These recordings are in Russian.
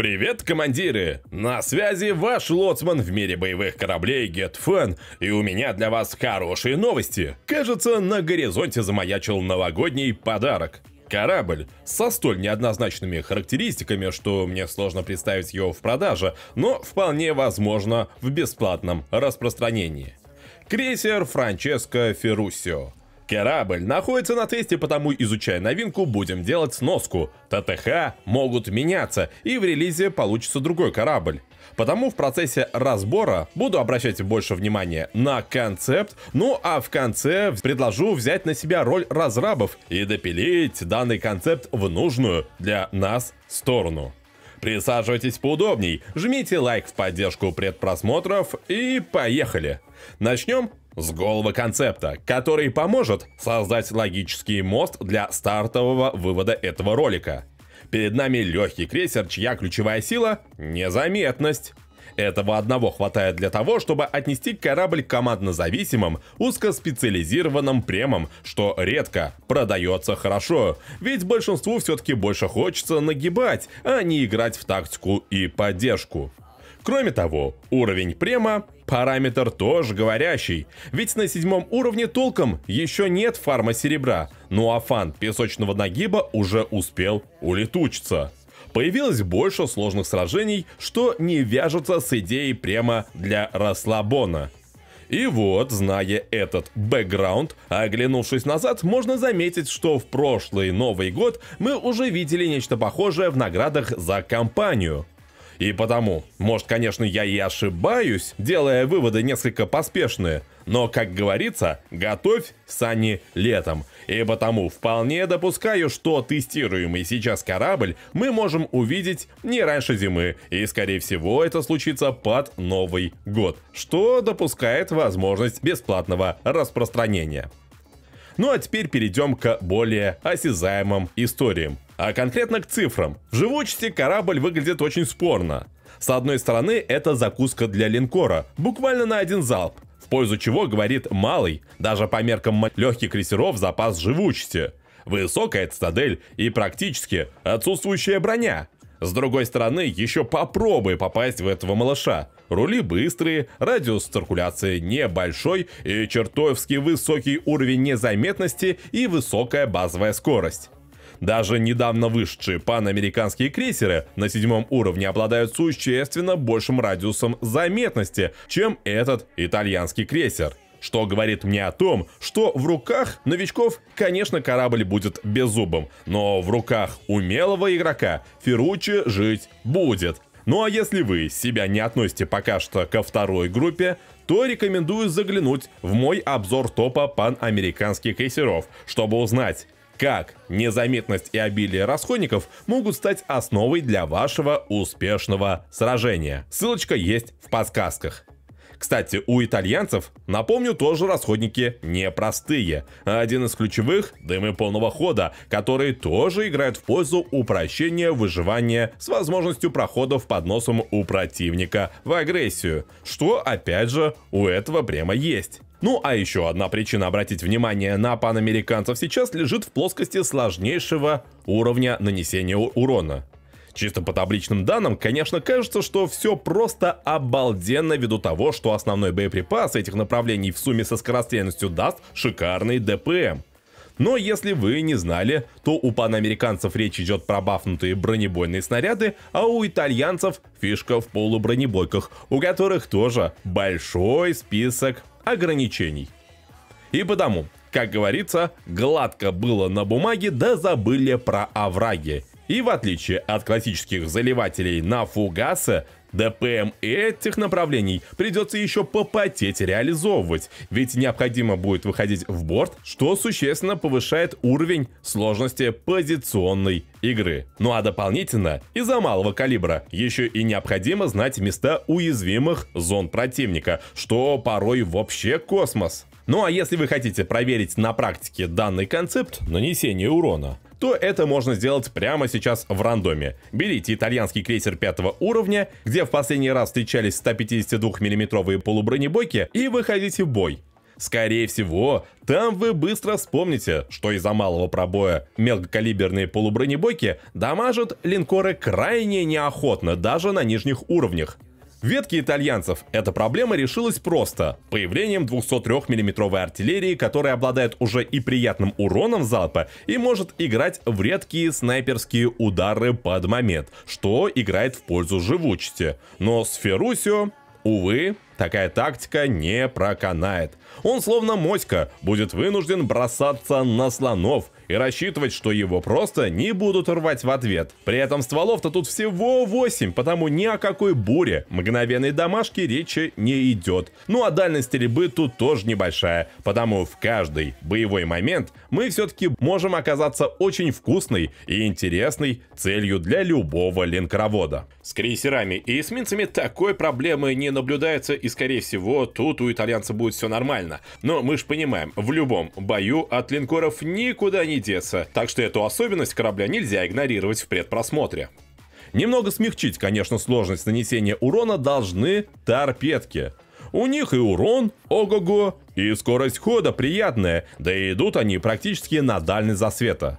Привет, командиры! На связи ваш лоцман в мире боевых кораблей Гетфен, и у меня для вас хорошие новости. Кажется, на горизонте замаячил новогодний подарок. Корабль со столь неоднозначными характеристиками, что мне сложно представить его в продаже, но вполне возможно в бесплатном распространении. Крейсер Франческо Феррусио. Корабль находится на тесте, потому изучая новинку, будем делать сноску. ТТХ могут меняться, и в релизе получится другой корабль. Потому в процессе разбора буду обращать больше внимания на концепт, ну а в конце предложу взять на себя роль разрабов и допилить данный концепт в нужную для нас сторону. Присаживайтесь поудобней, жмите лайк в поддержку предпросмотров и поехали! Начнем с голого концепта, который поможет создать логический мост для стартового вывода этого ролика. Перед нами легкий крейсер, чья ключевая сила – незаметность. Этого одного хватает для того, чтобы отнести корабль к командно-зависимым, узкоспециализированным премам, что редко продается хорошо, ведь большинству все-таки больше хочется нагибать, а не играть в тактику и поддержку. Кроме того, уровень према – параметр тоже говорящий, ведь на седьмом уровне толком еще нет фарма серебра, ну а фан песочного нагиба уже успел улетучиться. Появилось больше сложных сражений, что не вяжется с идеей према для расслабона – и вот, зная этот бэкграунд, оглянувшись назад, можно заметить, что в прошлый Новый год мы уже видели нечто похожее в наградах за компанию. И потому, может, конечно, я и ошибаюсь, делая выводы несколько поспешные, но, как говорится, готовь сани летом. И потому вполне допускаю, что тестируемый сейчас корабль мы можем увидеть не раньше зимы, и, скорее всего, это случится под Новый год, что допускает возможность бесплатного распространения. Ну а теперь перейдем к более осязаемым историям. А конкретно к цифрам. В живучести корабль выглядит очень спорно. С одной стороны, это закуска для линкора, буквально на один залп, в пользу чего говорит малый, даже по меркам легких крейсеров, запас живучести. Высокая цитадель и практически отсутствующая броня. С другой стороны, еще попробуй попасть в этого малыша. Рули быстрые, радиус циркуляции небольшой и чертовски высокий уровень незаметности и высокая базовая скорость. Даже недавно вышедшие панамериканские крейсеры на седьмом уровне обладают существенно большим радиусом заметности, чем этот итальянский крейсер. Что говорит мне о том, что в руках новичков, конечно, корабль будет беззубым, но в руках умелого игрока Феручи жить будет. Ну а если вы себя не относите пока что ко второй группе, то рекомендую заглянуть в мой обзор топа панамериканских крейсеров, чтобы узнать, как незаметность и обилие расходников могут стать основой для вашего успешного сражения. Ссылочка есть в подсказках. Кстати, у итальянцев, напомню, тоже расходники непростые. Один из ключевых – дымы полного хода, которые тоже играют в пользу упрощения выживания с возможностью проходов под носом у противника в агрессию, что, опять же, у этого према есть. Ну а еще одна причина обратить внимание на панамериканцев сейчас лежит в плоскости сложнейшего уровня нанесения урона. Чисто по табличным данным, конечно, кажется, что все просто обалденно ввиду того, что основной боеприпас этих направлений в сумме со скорострельностью даст шикарный ДПМ. Но если вы не знали, то у панамериканцев речь идет про бафнутые бронебойные снаряды, а у итальянцев фишка в полубронебойках, у которых тоже большой список ограничений. И потому, как говорится, гладко было на бумаге, да забыли про овраги. И в отличие от классических заливателей на фугасы, ДПМ этих направлений придется еще попотеть реализовывать, ведь необходимо будет выходить в борт, что существенно повышает уровень сложности позиционной игры. Ну а дополнительно, из-за малого калибра, еще и необходимо знать места уязвимых зон противника, что порой вообще космос. Ну а если вы хотите проверить на практике данный концепт нанесения урона, то это можно сделать прямо сейчас в рандоме. Берите итальянский крейсер пятого уровня, где в последний раз встречались 152 миллиметровые полубронебойки, и выходите в бой. Скорее всего, там вы быстро вспомните, что из-за малого пробоя мелкокалиберные полубронебойки дамажат линкоры крайне неохотно даже на нижних уровнях. Ветки итальянцев эта проблема решилась просто – появлением 203 миллиметровой артиллерии, которая обладает уже и приятным уроном залпа и может играть в редкие снайперские удары под момент, что играет в пользу живучести. Но с Ферусио, увы, Такая тактика не проканает. Он словно моська будет вынужден бросаться на слонов – и рассчитывать, что его просто не будут рвать в ответ. При этом стволов-то тут всего 8, потому ни о какой буре, мгновенной домашке речи не идет. Ну а дальность стрельбы тут тоже небольшая, потому в каждый боевой момент мы все-таки можем оказаться очень вкусной и интересной целью для любого линкровода. С крейсерами и эсминцами такой проблемы не наблюдается и скорее всего тут у итальянца будет все нормально. Но мы же понимаем, в любом бою от линкоров никуда не деться, так что эту особенность корабля нельзя игнорировать в предпросмотре. Немного смягчить, конечно, сложность нанесения урона должны торпедки. У них и урон, ого-го, и скорость хода приятная, да и идут они практически на дальность засвета.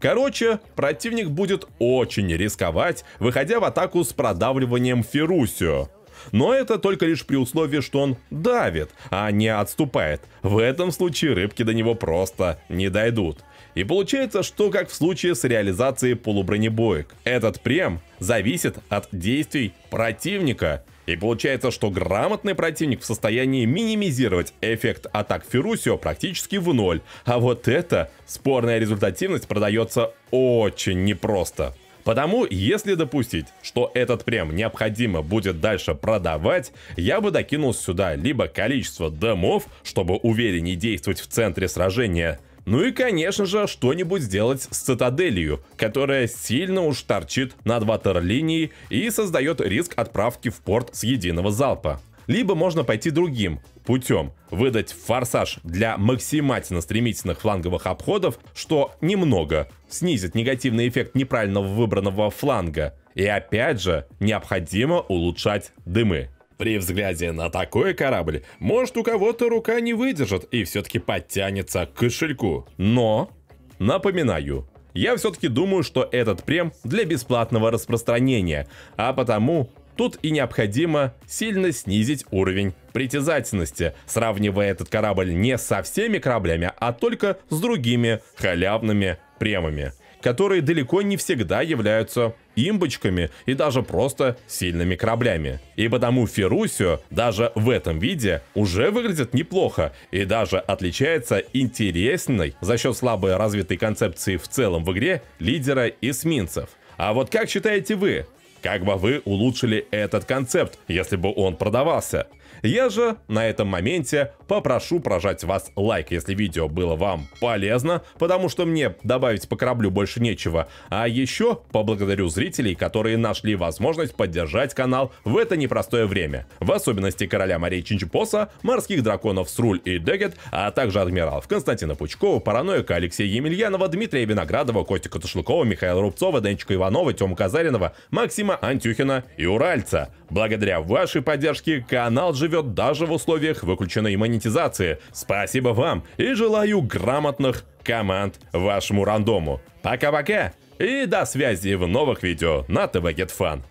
Короче, противник будет очень рисковать, выходя в атаку с продавливанием Ферусио. Но это только лишь при условии, что он давит, а не отступает. В этом случае рыбки до него просто не дойдут. И получается, что как в случае с реализацией полубронебоек, этот прем зависит от действий противника. И получается, что грамотный противник в состоянии минимизировать эффект атак Ферусио практически в ноль. А вот эта спорная результативность продается очень непросто. Потому, если допустить, что этот прем необходимо будет дальше продавать, я бы докинул сюда либо количество дымов, чтобы увереннее действовать в центре сражения, ну и, конечно же, что-нибудь сделать с цитаделью, которая сильно уж торчит над ватерлинией и создает риск отправки в порт с единого залпа. Либо можно пойти другим путем, выдать форсаж для максимально стремительных фланговых обходов, что немного снизит негативный эффект неправильно выбранного фланга. И опять же, необходимо улучшать дымы. При взгляде на такой корабль, может у кого-то рука не выдержит и все-таки подтянется к кошельку. Но, напоминаю, я все-таки думаю, что этот прем для бесплатного распространения, а потому тут и необходимо сильно снизить уровень притязательности, сравнивая этот корабль не со всеми кораблями, а только с другими халявными премами, которые далеко не всегда являются имбочками и даже просто сильными кораблями. И потому Ферусио даже в этом виде уже выглядит неплохо и даже отличается интересной за счет слабой развитой концепции в целом в игре лидера эсминцев. А вот как считаете вы, как бы вы улучшили этот концепт, если бы он продавался? Я же на этом моменте попрошу прожать вас лайк, если видео было вам полезно, потому что мне добавить по кораблю больше нечего. А еще поблагодарю зрителей, которые нашли возможность поддержать канал в это непростое время. В особенности короля морей Чинчпоса, морских драконов Сруль и Дегет, а также адмиралов Константина Пучкова, Параноика Алексея Емельянова, Дмитрия Виноградова, Костика Ташлыкова, Михаила Рубцова, Денчика Иванова, Тёма Казаринова, Максима Антюхина и Уральца. Благодаря вашей поддержке канал живет живет даже в условиях выключенной монетизации. Спасибо вам и желаю грамотных команд вашему рандому. Пока-пока и до связи в новых видео на ТВ Get